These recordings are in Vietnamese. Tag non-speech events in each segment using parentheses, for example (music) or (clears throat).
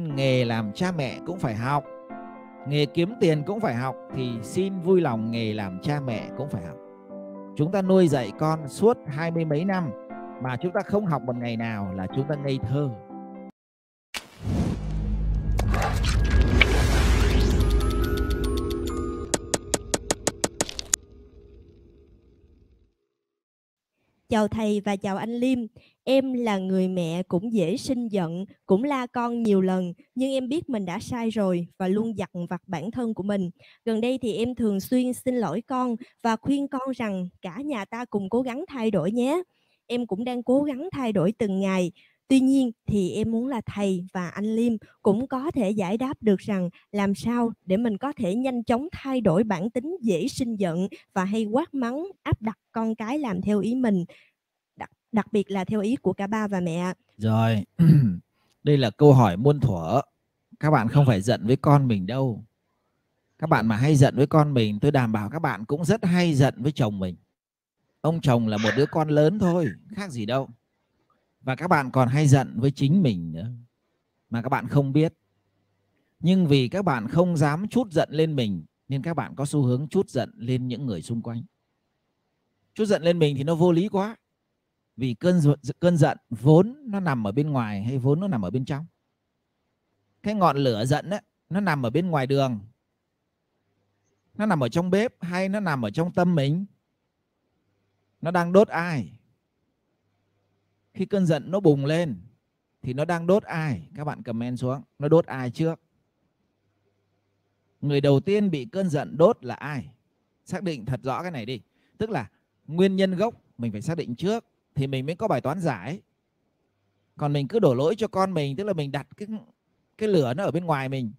nghề làm cha mẹ cũng phải học nghề kiếm tiền cũng phải học thì xin vui lòng nghề làm cha mẹ cũng phải học chúng ta nuôi dạy con suốt hai mươi mấy năm mà chúng ta không học một ngày nào là chúng ta ngây thơ Chào thầy và chào anh Liêm. Em là người mẹ cũng dễ sinh giận, cũng la con nhiều lần, nhưng em biết mình đã sai rồi và luôn dặn vặt bản thân của mình. Gần đây thì em thường xuyên xin lỗi con và khuyên con rằng cả nhà ta cùng cố gắng thay đổi nhé. Em cũng đang cố gắng thay đổi từng ngày, Tuy nhiên thì em muốn là thầy và anh Liêm cũng có thể giải đáp được rằng làm sao để mình có thể nhanh chóng thay đổi bản tính dễ sinh giận và hay quát mắng áp đặt con cái làm theo ý mình đặc, đặc biệt là theo ý của cả ba và mẹ. Rồi. (clears throat) Đây là câu hỏi muôn thuở. Các bạn không phải giận với con mình đâu. Các bạn mà hay giận với con mình, tôi đảm bảo các bạn cũng rất hay giận với chồng mình. Ông chồng là một đứa con lớn thôi, khác gì đâu và các bạn còn hay giận với chính mình nữa mà các bạn không biết nhưng vì các bạn không dám chút giận lên mình nên các bạn có xu hướng chút giận lên những người xung quanh chút giận lên mình thì nó vô lý quá vì cơn cơn giận vốn nó nằm ở bên ngoài hay vốn nó nằm ở bên trong cái ngọn lửa giận ấy, nó nằm ở bên ngoài đường nó nằm ở trong bếp hay nó nằm ở trong tâm mình nó đang đốt ai khi cơn giận nó bùng lên thì nó đang đốt ai các bạn comment xuống nó đốt ai trước người đầu tiên bị cơn giận đốt là ai xác định thật rõ cái này đi tức là nguyên nhân gốc mình phải xác định trước thì mình mới có bài toán giải còn mình cứ đổ lỗi cho con mình tức là mình đặt cái cái lửa nó ở bên ngoài mình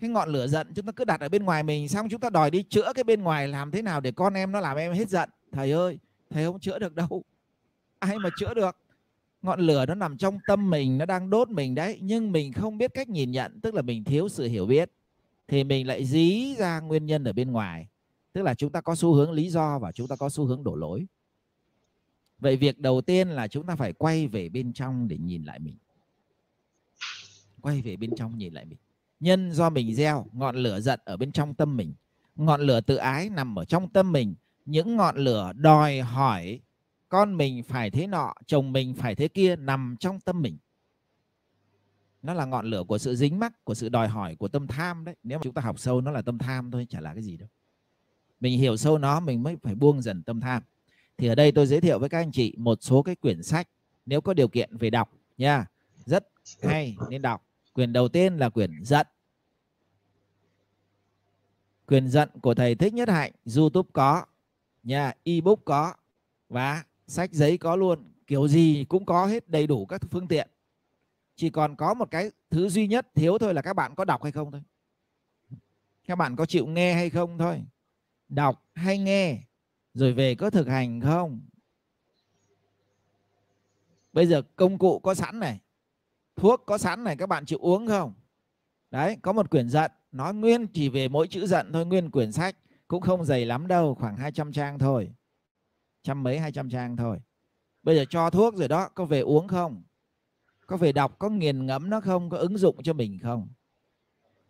cái ngọn lửa giận chúng ta cứ đặt ở bên ngoài mình xong chúng ta đòi đi chữa cái bên ngoài làm thế nào để con em nó làm em hết giận thầy ơi thầy không chữa được đâu ai mà chữa được ngọn lửa nó nằm trong tâm mình nó đang đốt mình đấy nhưng mình không biết cách nhìn nhận tức là mình thiếu sự hiểu biết thì mình lại dí ra nguyên nhân ở bên ngoài tức là chúng ta có xu hướng lý do và chúng ta có xu hướng đổ lỗi vậy việc đầu tiên là chúng ta phải quay về bên trong để nhìn lại mình quay về bên trong nhìn lại mình nhân do mình gieo ngọn lửa giận ở bên trong tâm mình ngọn lửa tự ái nằm ở trong tâm mình những ngọn lửa đòi hỏi con mình phải thế nọ chồng mình phải thế kia nằm trong tâm mình nó là ngọn lửa của sự dính mắc của sự đòi hỏi của tâm tham đấy nếu mà chúng ta học sâu nó là tâm tham thôi chả là cái gì đâu mình hiểu sâu nó mình mới phải buông dần tâm tham thì ở đây tôi giới thiệu với các anh chị một số cái quyển sách nếu có điều kiện về đọc nha rất hay nên đọc quyển đầu tiên là quyển giận quyền giận của thầy thích nhất hạnh youtube có nha ebook có và sách giấy có luôn kiểu gì cũng có hết đầy đủ các phương tiện chỉ còn có một cái thứ duy nhất thiếu thôi là các bạn có đọc hay không thôi các bạn có chịu nghe hay không thôi đọc hay nghe rồi về có thực hành không bây giờ công cụ có sẵn này thuốc có sẵn này các bạn chịu uống không đấy có một quyển giận nói nguyên chỉ về mỗi chữ giận thôi nguyên quyển sách cũng không dày lắm đâu khoảng 200 trang thôi trăm mấy hai trăm trang thôi bây giờ cho thuốc rồi đó có về uống không có về đọc có nghiền ngẫm nó không có ứng dụng cho mình không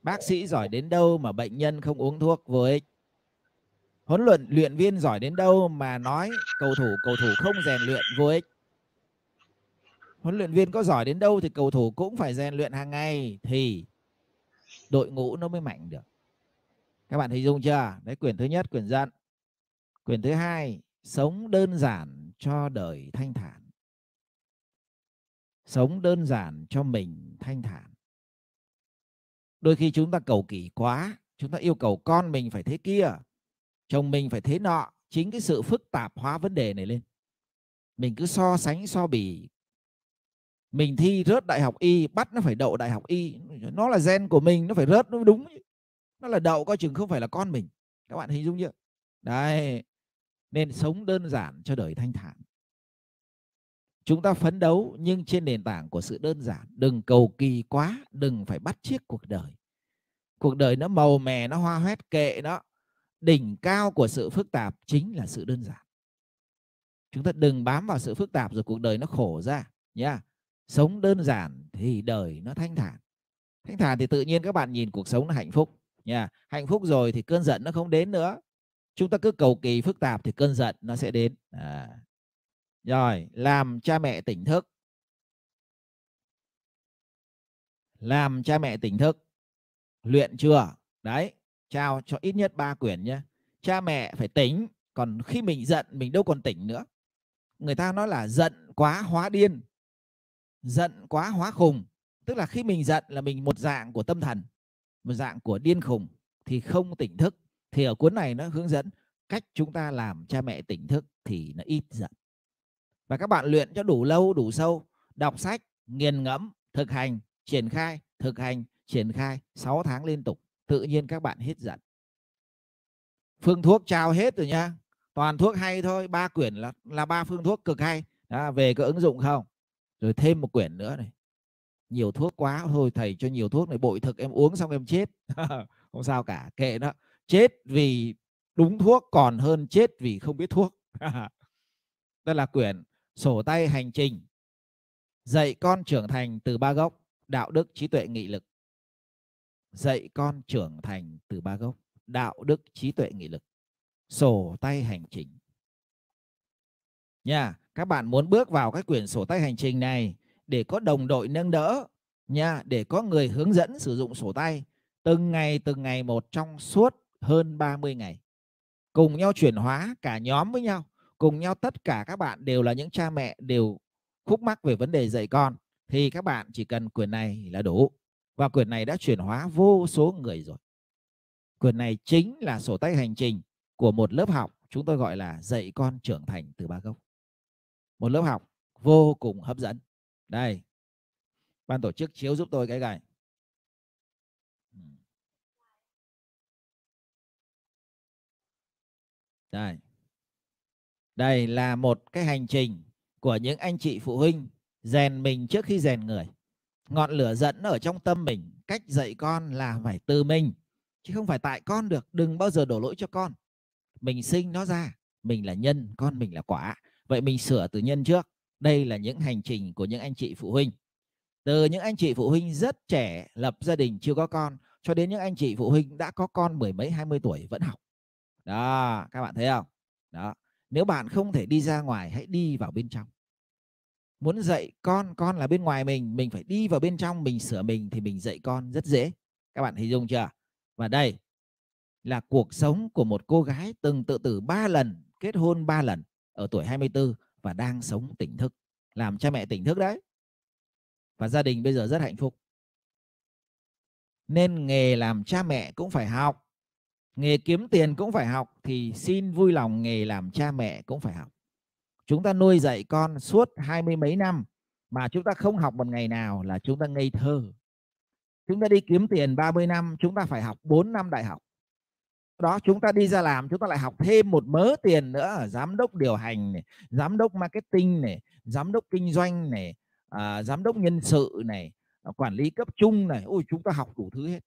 bác sĩ giỏi đến đâu mà bệnh nhân không uống thuốc vô ích huấn luyện luyện viên giỏi đến đâu mà nói cầu thủ cầu thủ không rèn luyện vô ích huấn luyện viên có giỏi đến đâu thì cầu thủ cũng phải rèn luyện hàng ngày thì đội ngũ nó mới mạnh được các bạn hình dung chưa đấy quyển thứ nhất quyển dẫn quyển thứ hai sống đơn giản cho đời thanh thản sống đơn giản cho mình thanh thản đôi khi chúng ta cầu kỳ quá chúng ta yêu cầu con mình phải thế kia chồng mình phải thế nọ chính cái sự phức tạp hóa vấn đề này lên mình cứ so sánh so bì mình thi rớt đại học y bắt nó phải đậu đại học y nó là gen của mình nó phải rớt nó đúng nó là đậu coi chừng không phải là con mình các bạn hình dung chưa đấy nên sống đơn giản cho đời thanh thản chúng ta phấn đấu nhưng trên nền tảng của sự đơn giản đừng cầu kỳ quá đừng phải bắt chiếc cuộc đời cuộc đời nó màu mè nó hoa hoét kệ nó đỉnh cao của sự phức tạp chính là sự đơn giản chúng ta đừng bám vào sự phức tạp rồi cuộc đời nó khổ ra nhá sống đơn giản thì đời nó thanh thản thanh thản thì tự nhiên các bạn nhìn cuộc sống nó hạnh phúc nhá hạnh phúc rồi thì cơn giận nó không đến nữa chúng ta cứ cầu kỳ phức tạp thì cơn giận nó sẽ đến à. rồi làm cha mẹ tỉnh thức làm cha mẹ tỉnh thức luyện chưa đấy trao cho ít nhất 3 quyển nhé cha mẹ phải tỉnh còn khi mình giận mình đâu còn tỉnh nữa người ta nói là giận quá hóa điên giận quá hóa khùng tức là khi mình giận là mình một dạng của tâm thần một dạng của điên khùng thì không tỉnh thức thì ở cuốn này nó hướng dẫn cách chúng ta làm cha mẹ tỉnh thức thì nó ít giận và các bạn luyện cho đủ lâu đủ sâu đọc sách nghiền ngẫm thực hành triển khai thực hành triển khai 6 tháng liên tục tự nhiên các bạn hết giận phương thuốc trao hết rồi nha toàn thuốc hay thôi ba quyển là là ba phương thuốc cực hay à, về có ứng dụng không rồi thêm một quyển nữa này nhiều thuốc quá thôi thầy cho nhiều thuốc này bội thực em uống xong em chết (laughs) không sao cả kệ đó chết vì đúng thuốc còn hơn chết vì không biết thuốc (laughs) đây là quyển sổ tay hành trình dạy con trưởng thành từ ba gốc đạo đức trí tuệ nghị lực dạy con trưởng thành từ ba gốc đạo đức trí tuệ nghị lực sổ tay hành trình nha các bạn muốn bước vào cái quyển sổ tay hành trình này để có đồng đội nâng đỡ nha để có người hướng dẫn sử dụng sổ tay từng ngày từng ngày một trong suốt hơn 30 ngày. Cùng nhau chuyển hóa cả nhóm với nhau, cùng nhau tất cả các bạn đều là những cha mẹ đều khúc mắc về vấn đề dạy con thì các bạn chỉ cần quyển này là đủ. Và quyển này đã chuyển hóa vô số người rồi. Quyển này chính là sổ tay hành trình của một lớp học chúng tôi gọi là dạy con trưởng thành từ ba gốc. Một lớp học vô cùng hấp dẫn. Đây, ban tổ chức chiếu giúp tôi cái này. Đây. Đây là một cái hành trình của những anh chị phụ huynh rèn mình trước khi rèn người. Ngọn lửa dẫn ở trong tâm mình, cách dạy con là phải từ mình chứ không phải tại con được, đừng bao giờ đổ lỗi cho con. Mình sinh nó ra, mình là nhân, con mình là quả. Vậy mình sửa từ nhân trước. Đây là những hành trình của những anh chị phụ huynh. Từ những anh chị phụ huynh rất trẻ lập gia đình chưa có con cho đến những anh chị phụ huynh đã có con mười mấy hai mươi tuổi vẫn học đó các bạn thấy không đó nếu bạn không thể đi ra ngoài hãy đi vào bên trong muốn dạy con con là bên ngoài mình mình phải đi vào bên trong mình sửa mình thì mình dạy con rất dễ các bạn thấy dung chưa và đây là cuộc sống của một cô gái từng tự tử ba lần kết hôn ba lần ở tuổi 24 và đang sống tỉnh thức làm cha mẹ tỉnh thức đấy và gia đình bây giờ rất hạnh phúc nên nghề làm cha mẹ cũng phải học nghề kiếm tiền cũng phải học thì xin vui lòng nghề làm cha mẹ cũng phải học chúng ta nuôi dạy con suốt hai mươi mấy năm mà chúng ta không học một ngày nào là chúng ta ngây thơ chúng ta đi kiếm tiền 30 năm chúng ta phải học 4 năm đại học đó chúng ta đi ra làm chúng ta lại học thêm một mớ tiền nữa giám đốc điều hành này, giám đốc marketing này giám đốc kinh doanh này à, giám đốc nhân sự này quản lý cấp trung này ôi chúng ta học đủ thứ hết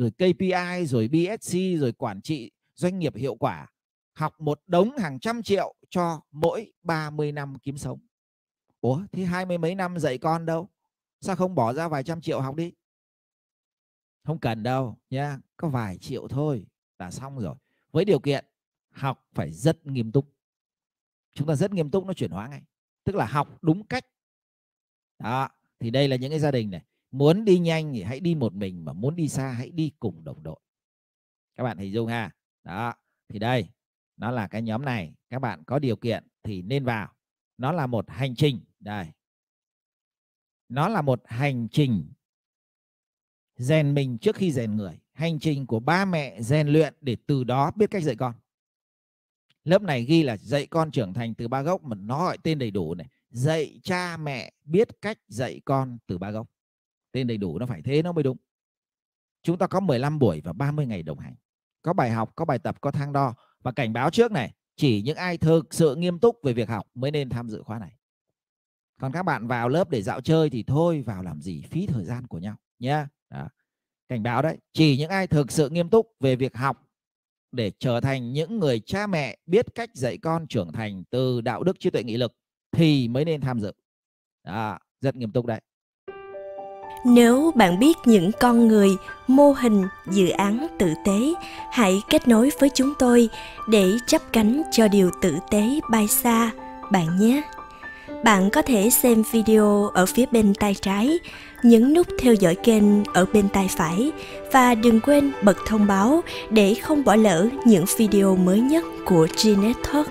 rồi KPI rồi BSC rồi quản trị doanh nghiệp hiệu quả học một đống hàng trăm triệu cho mỗi 30 năm kiếm sống Ủa thế hai mươi mấy năm dạy con đâu sao không bỏ ra vài trăm triệu học đi không cần đâu nha có vài triệu thôi là xong rồi với điều kiện học phải rất nghiêm túc chúng ta rất nghiêm túc nó chuyển hóa ngay tức là học đúng cách đó thì đây là những cái gia đình này muốn đi nhanh thì hãy đi một mình mà muốn đi xa hãy đi cùng đồng đội các bạn hình dung ha đó thì đây nó là cái nhóm này các bạn có điều kiện thì nên vào nó là một hành trình đây nó là một hành trình rèn mình trước khi rèn người hành trình của ba mẹ rèn luyện để từ đó biết cách dạy con lớp này ghi là dạy con trưởng thành từ ba gốc mà nó gọi tên đầy đủ này dạy cha mẹ biết cách dạy con từ ba gốc tên đầy đủ nó phải thế nó mới đúng chúng ta có 15 buổi và 30 ngày đồng hành có bài học có bài tập có thang đo và cảnh báo trước này chỉ những ai thực sự nghiêm túc về việc học mới nên tham dự khóa này còn các bạn vào lớp để dạo chơi thì thôi vào làm gì phí thời gian của nhau nhé cảnh báo đấy chỉ những ai thực sự nghiêm túc về việc học để trở thành những người cha mẹ biết cách dạy con trưởng thành từ đạo đức trí tuệ nghị lực thì mới nên tham dự Đó. rất nghiêm túc đấy nếu bạn biết những con người mô hình dự án tử tế hãy kết nối với chúng tôi để chấp cánh cho điều tử tế bay xa bạn nhé bạn có thể xem video ở phía bên tay trái nhấn nút theo dõi kênh ở bên tay phải và đừng quên bật thông báo để không bỏ lỡ những video mới nhất của Gnet